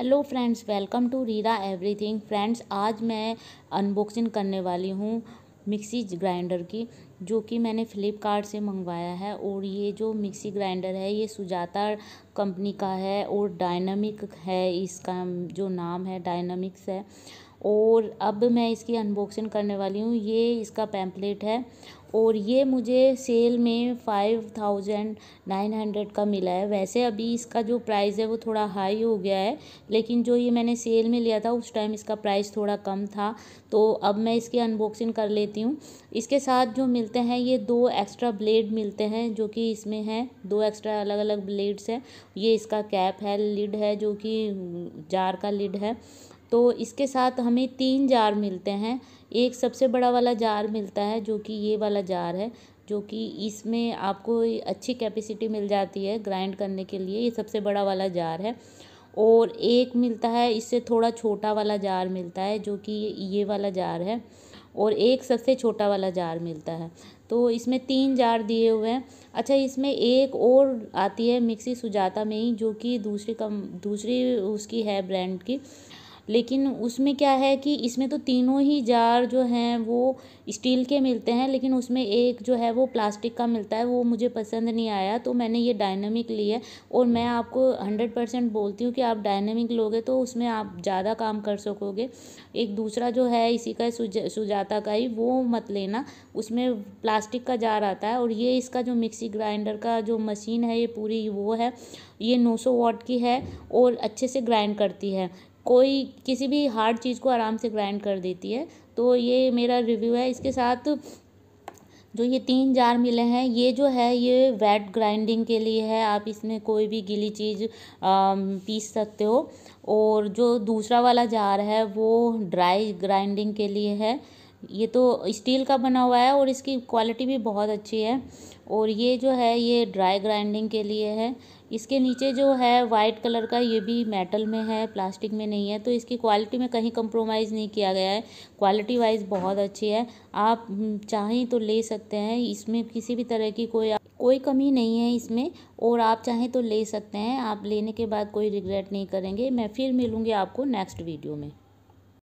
hello friends welcome to रीरा everything friends आज मैं अनबॉक्सिंग करने वाली हूँ मिक्सी ग्राइंडर की जो कि मैंने फ़्लिपकार्ट से मंगवाया है और ये जो मिक्सी ग्राइंडर है ये सुजाता कंपनी का है और डायनामिक है इसका जो नाम है डायनामिक्स है और अब मैं इसकी अनबॉक्सिंग करने वाली हूँ ये इसका पैम्पलेट है और ये मुझे सेल में फाइव थाउजेंड नाइन हंड्रेड का मिला है वैसे अभी इसका जो प्राइस है वो थोड़ा हाई हो गया है लेकिन जो ये मैंने सेल में लिया था उस टाइम इसका प्राइस थोड़ा कम था तो अब मैं इसकी अनबॉक्सिंग कर लेती हूँ इसके साथ जो मिलते हैं ये दो एक्स्ट्रा ब्लेड मिलते हैं जो कि इसमें हैं दो एक्स्ट्रा अलग अलग ब्लेड्स हैं ये इसका कैप है लिड है जो कि जार का लिड है तो इसके साथ हमें तीन जार मिलते हैं एक सबसे बड़ा वाला जार मिलता है जो कि ये वाला जार है जो कि इसमें आपको अच्छी कैपेसिटी मिल जाती है ग्राइंड करने के लिए ये सबसे बड़ा वाला जार है और एक मिलता है इससे थोड़ा छोटा वाला जार मिलता है जो कि ये वाला जार है और एक सबसे छोटा वाला जार मिलता है तो इसमें तीन जार दिए हुए हैं अच्छा इसमें एक और आती है मिक्सी सुजाता में ही जो कि दूसरी कम दूसरी उसकी है ब्रांड की लेकिन उसमें क्या है कि इसमें तो तीनों ही जार जो हैं वो स्टील के मिलते हैं लेकिन उसमें एक जो है वो प्लास्टिक का मिलता है वो मुझे पसंद नहीं आया तो मैंने ये डायनेमिक ली है और मैं आपको हंड्रेड परसेंट बोलती हूँ कि आप डायनेमिक लोगे तो उसमें आप ज़्यादा काम कर सकोगे एक दूसरा जो है इसी का सुजाता का ही वो मत लेना उसमें प्लास्टिक का जार आता है और ये इसका जो मिक्सी ग्राइंडर का जो मशीन है ये पूरी वो है ये नौ सौ वाट की है और अच्छे से ग्राइंड करती है कोई किसी भी हार्ड चीज़ को आराम से ग्राइंड कर देती है तो ये मेरा रिव्यू है इसके साथ जो ये तीन जार मिले हैं ये जो है ये वेट ग्राइंडिंग के लिए है आप इसमें कोई भी गिली चीज़ पीस सकते हो और जो दूसरा वाला जार है वो ड्राई ग्राइंडिंग के लिए है ये तो स्टील का बना हुआ है और इसकी क्वालिटी भी बहुत अच्छी है और ये जो है ये ड्राई ग्राइंडिंग के लिए है इसके नीचे जो है वाइट कलर का ये भी मेटल में है प्लास्टिक में नहीं है तो इसकी क्वालिटी में कहीं कंप्रोमाइज़ नहीं किया गया है क्वालिटी वाइज बहुत अच्छी है आप हम्म, चाहें तो ले सकते हैं इसमें किसी भी तरह की कोई कोई कमी नहीं है इसमें और आप चाहें तो ले सकते हैं आप लेने के बाद कोई रिग्रेट नहीं करेंगे मैं फिर मिलूँगी आपको नेक्स्ट वीडियो में